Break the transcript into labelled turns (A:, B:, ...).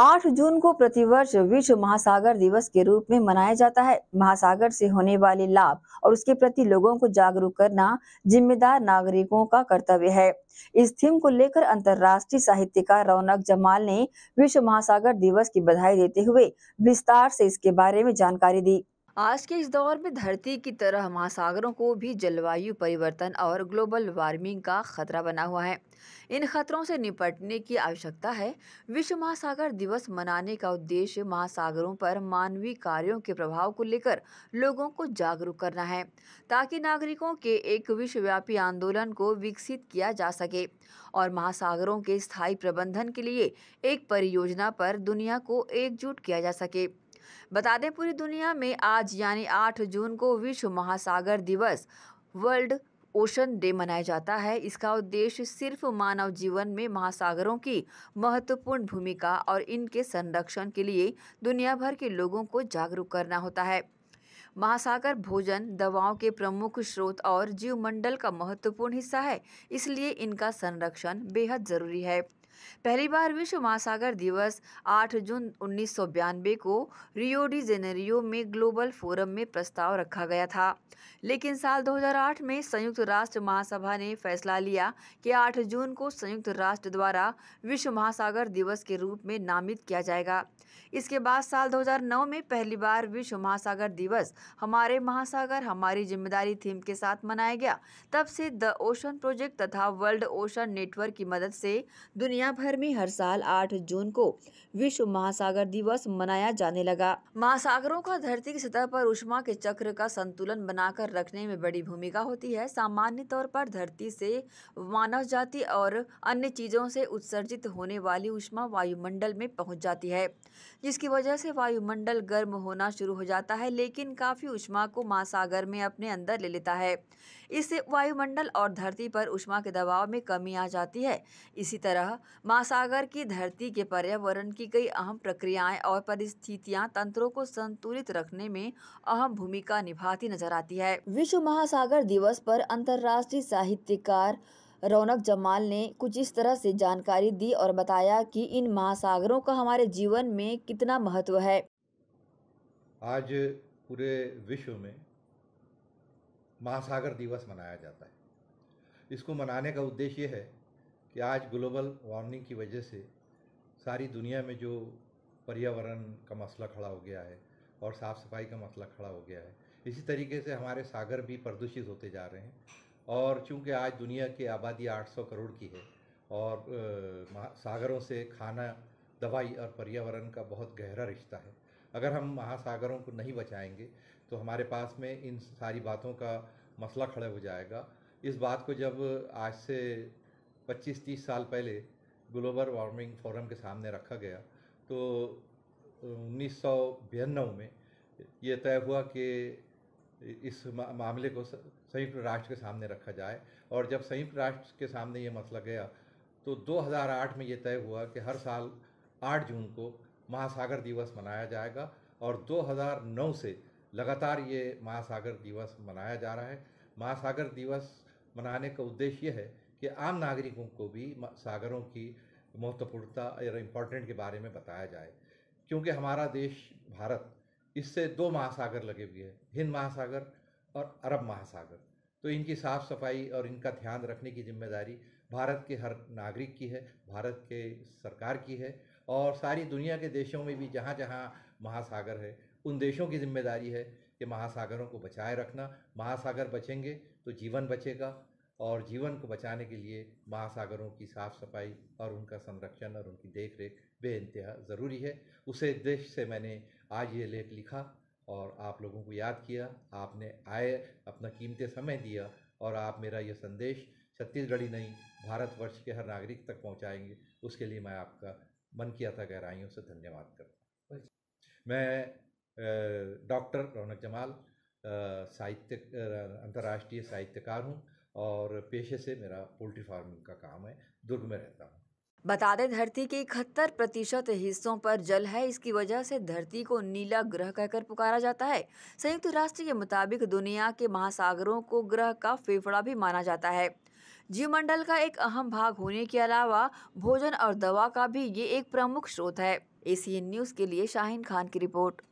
A: 8 जून को प्रतिवर्ष विश्व महासागर दिवस के रूप में मनाया जाता है महासागर से होने वाले लाभ और उसके प्रति लोगों को जागरूक करना जिम्मेदार नागरिकों का कर्तव्य है इस थीम को लेकर अंतर्राष्ट्रीय साहित्यकार रौनक जमाल ने विश्व महासागर दिवस की बधाई देते हुए विस्तार से इसके बारे में जानकारी दी आज के इस दौर में धरती की तरह महासागरों को भी जलवायु परिवर्तन और ग्लोबल वार्मिंग का खतरा बना हुआ है इन खतरों से निपटने की आवश्यकता है विश्व महासागर दिवस मनाने का उद्देश्य महासागरों पर मानवीय कार्यों के प्रभाव को लेकर लोगों को जागरूक करना है ताकि नागरिकों के एक विश्वव्यापी आंदोलन को विकसित किया जा सके और महासागरों के स्थायी प्रबंधन के लिए एक परियोजना पर दुनिया को एकजुट किया जा सके बता दें पूरी दुनिया में आज यानी 8 जून को विश्व महासागर दिवस वर्ल्ड ओशन डे मनाया जाता है इसका उद्देश्य सिर्फ मानव जीवन में महासागरों की महत्वपूर्ण भूमिका और इनके संरक्षण के लिए दुनिया भर के लोगों को जागरूक करना होता है महासागर भोजन दवाओं के प्रमुख स्रोत और जीवमंडल का महत्वपूर्ण हिस्सा है इसलिए इनका संरक्षण बेहद ज़रूरी है पहली बार विश्व महासागर दिवस 8 जून उन्नीस को रियो डी जेनेरियो में ग्लोबल फोरम में प्रस्ताव रखा गया था लेकिन साल 2008 में संयुक्त राष्ट्र महासभा ने फैसला लिया कि 8 जून को संयुक्त राष्ट्र द्वारा विश्व महासागर दिवस के रूप में नामित किया जाएगा इसके बाद साल 2009 में पहली बार विश्व महासागर दिवस हमारे महासागर हमारी जिम्मेदारी थीम के साथ मनाया गया तब से द ओशन प्रोजेक्ट तथा वर्ल्ड ओशन नेटवर्क की मदद से दुनिया दुनिया भर में हर साल 8 जून को विश्व महासागर दिवस मनाया जाने लगा महासागरों का धरती की सतह पर उष्मा के चक्र का संतुलन बनाकर रखने में बड़ी भूमिका होती है सामान्य तौर पर धरती से मानव जाति और अन्य चीजों से उत्सर्जित होने वाली उष्मा वायुमंडल में पहुंच जाती है जिसकी वजह से वायुमंडल गर्म होना शुरू हो जाता है लेकिन काफी उष्मा को महासागर में अपने अंदर ले लेता है इससे वायुमंडल और धरती पर उष्मा के दबाव में कमी आ जाती है इसी तरह महासागर की धरती के पर्यावरण की कई अहम प्रक्रियाएं और परिस्थितियां तंत्रों को संतुलित रखने में अहम भूमिका निभाती नजर आती है विश्व महासागर दिवस पर अंतर्राष्ट्रीय साहित्यकार रौनक जमाल ने कुछ इस तरह से जानकारी दी और बताया कि इन महासागरों का हमारे जीवन में कितना महत्व है
B: आज पूरे विश्व में महासागर दिवस मनाया जाता है इसको मनाने का उद्देश्य है कि आज ग्लोबल वार्मिंग की वजह से सारी दुनिया में जो पर्यावरण का मसला खड़ा हो गया है और साफ़ सफाई का मसला खड़ा हो गया है इसी तरीके से हमारे सागर भी प्रदूषित होते जा रहे हैं और चूँकि आज दुनिया की आबादी 800 करोड़ की है और सागरों से खाना दवाई और पर्यावरण का बहुत गहरा रिश्ता है अगर हम महासागरों को नहीं बचाएंगे तो हमारे पास में इन सारी बातों का मसला खड़ा हो जाएगा इस बात को जब आज से 25-30 साल पहले ग्लोबल वार्मिंग फोरम के सामने रखा गया तो उन्नीस में ये तय हुआ कि इस मामले को संयुक्त राष्ट्र के सामने रखा जाए और जब संयुक्त राष्ट्र के सामने ये मसला गया तो 2008 में ये तय हुआ कि हर साल 8 जून को महासागर दिवस मनाया जाएगा और 2009 से लगातार ये महासागर दिवस मनाया जा रहा है महासागर दिवस मनाने का उद्देश्य यह है कि आम नागरिकों को भी सागरों की महत्वपूर्णता और इम्पोर्टेंट के बारे में बताया जाए क्योंकि हमारा देश भारत इससे दो महासागर लगे हुए हैं हिंद महासागर और अरब महासागर तो इनकी साफ़ सफाई और इनका ध्यान रखने की जिम्मेदारी भारत के हर नागरिक की है भारत के सरकार की है और सारी दुनिया के देशों में भी जहाँ जहाँ महासागर है उन देशों की जिम्मेदारी है कि महासागरों को बचाए रखना महासागर बचेंगे तो जीवन बचेगा और जीवन को बचाने के लिए महासागरों की साफ सफाई और उनका संरक्षण और उनकी देख रेख बेानतहा ज़रूरी है उसे देश से मैंने आज ये लेख लिखा और आप लोगों को याद किया आपने आए अपना कीमती समय दिया और आप मेरा यह संदेश छत्तीसगढ़ी नहीं भारतवर्ष के हर नागरिक तक पहुंचाएंगे उसके लिए मैं आपका मन किया था गहराइयों से धन्यवाद करता हूँ मैं डॉक्टर रौनक जमाल साहित्य अंतर्राष्ट्रीय साहित्यकार हूँ और पेशे से मेरा पोल्ट्री फार्मिंग का काम है दुर्ग में रहता हूँ
A: बता दें धरती के इकहत्तर प्रतिशत हिस्सों पर जल है इसकी वजह से धरती को नीला ग्रह कहकर पुकारा जाता है संयुक्त राष्ट्र के मुताबिक दुनिया के महासागरों को ग्रह का फेफड़ा भी माना जाता है जीव मंडल का एक अहम भाग होने के अलावा भोजन और दवा का भी ये एक प्रमुख स्रोत है एसीएन न्यूज के लिए शाहिन खान की रिपोर्ट